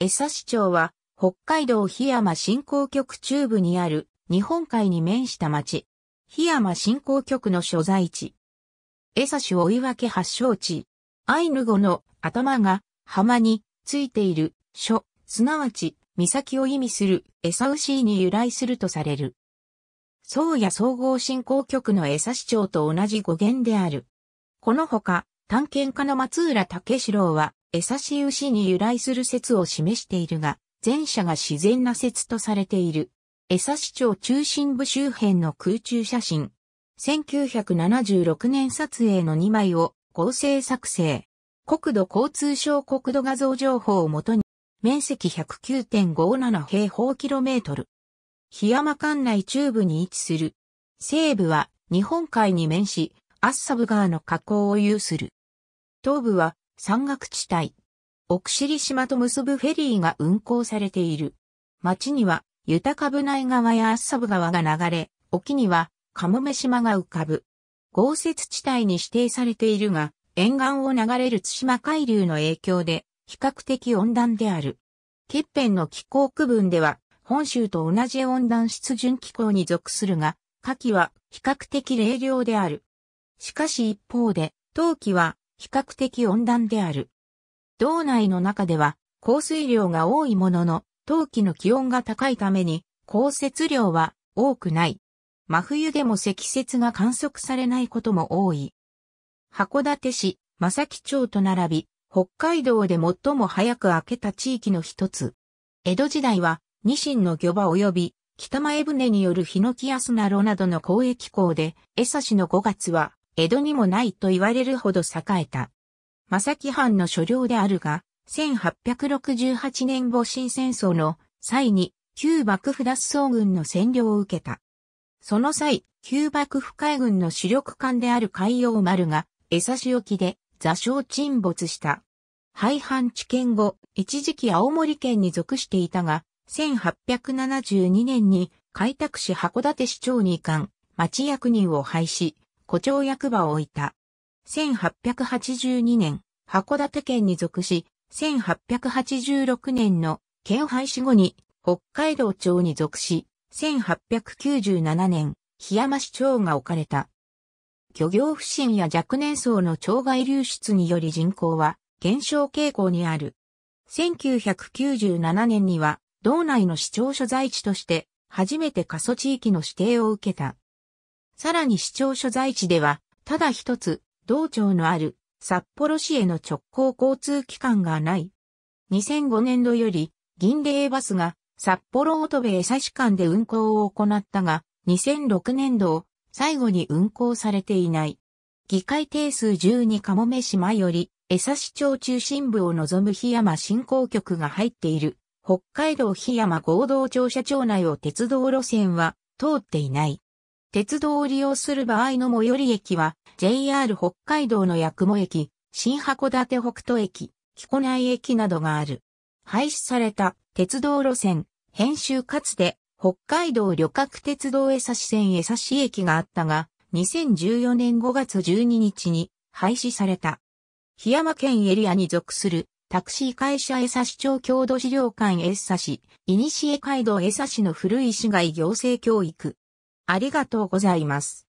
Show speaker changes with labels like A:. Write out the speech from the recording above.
A: 江差町は、北海道檜山振興局中部にある日本海に面した町。檜山振興局の所在地。江差追分発祥地。アイヌ語の頭が浜についている所、すなわち岬を意味する江差ーに由来するとされる。宗谷総合振興局の江差長と同じ語源である。このほか、探検家の松浦武四郎は、エサシウシに由来する説を示しているが、前者が自然な説とされている。エサシ町中心部周辺の空中写真。1976年撮影の2枚を合成作成。国土交通省国土画像情報をもとに、面積109.57平方キロメートル。檜山管内中部に位置する。西部は日本海に面し、アッサブ川の河口を有する。東部は山岳地帯。奥尻島と結ぶフェリーが運行されている。町には、豊か部内川やアッサブ川が流れ、沖には、カモメ島が浮かぶ。豪雪地帯に指定されているが、沿岸を流れる津島海流の影響で、比較的温暖である。欠片の気候区分では、本州と同じ温暖湿潤気候に属するが、夏季は比較的冷涼である。しかし一方で、冬季は比較的温暖である。道内の中では降水量が多いものの、冬季の気温が高いために降雪量は多くない。真冬でも積雪が観測されないことも多い。函館市、正木町と並び、北海道で最も早く明けた地域の一つ。江戸時代は、ニシンの漁場及び、北前船によるヒノキアスナロなどの交易港で、江差の5月は、江戸にもないと言われるほど栄えた。正木藩の所領であるが、1868年戊辰戦争の際に旧幕府脱走軍の占領を受けた。その際、旧幕府海軍の主力艦である海洋丸が、江差し沖で座礁沈没した。廃藩置県後、一時期青森県に属していたが、1872年に開拓市函館市長に移管、町役人を廃止、古町役場を置いた。1882年、函館県に属し、1886年の県廃止後に北海道町に属し、1897年、檜山市町が置かれた。漁業不振や若年層の町外流出により人口は減少傾向にある。1997年には、道内の市町所在地として、初めて過疎地域の指定を受けた。さらに市庁所在地では、ただ一つ、道庁のある札幌市への直行交通機関がない。2005年度より、銀霊バスが札幌乙部江差市間で運行を行ったが、2006年度を最後に運行されていない。議会定数12かもめ島より、江差市町中心部を望む檜山振興局が入っている、北海道檜山合同庁舎町内を鉄道路線は通っていない。鉄道を利用する場合の最寄り駅は、JR 北海道の八雲駅、新函館北斗駅、木古内駅などがある。廃止された鉄道路線、編集かつて、北海道旅客鉄道江差線江差駅があったが、2014年5月12日に廃止された。檜山県エリアに属するタクシー会社江差町郷土資料館江差市、いにし街道江差の古い市街行政教育ありがとうございます。